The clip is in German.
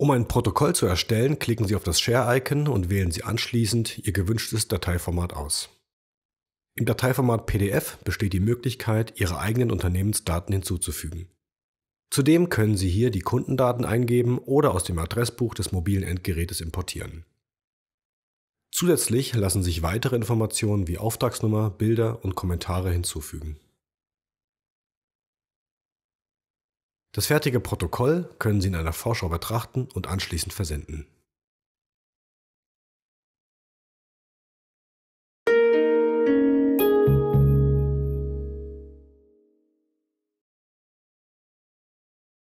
Um ein Protokoll zu erstellen, klicken Sie auf das Share-Icon und wählen Sie anschließend Ihr gewünschtes Dateiformat aus. Im Dateiformat PDF besteht die Möglichkeit, Ihre eigenen Unternehmensdaten hinzuzufügen. Zudem können Sie hier die Kundendaten eingeben oder aus dem Adressbuch des mobilen Endgerätes importieren. Zusätzlich lassen sich weitere Informationen wie Auftragsnummer, Bilder und Kommentare hinzufügen. Das fertige Protokoll können Sie in einer Vorschau betrachten und anschließend versenden.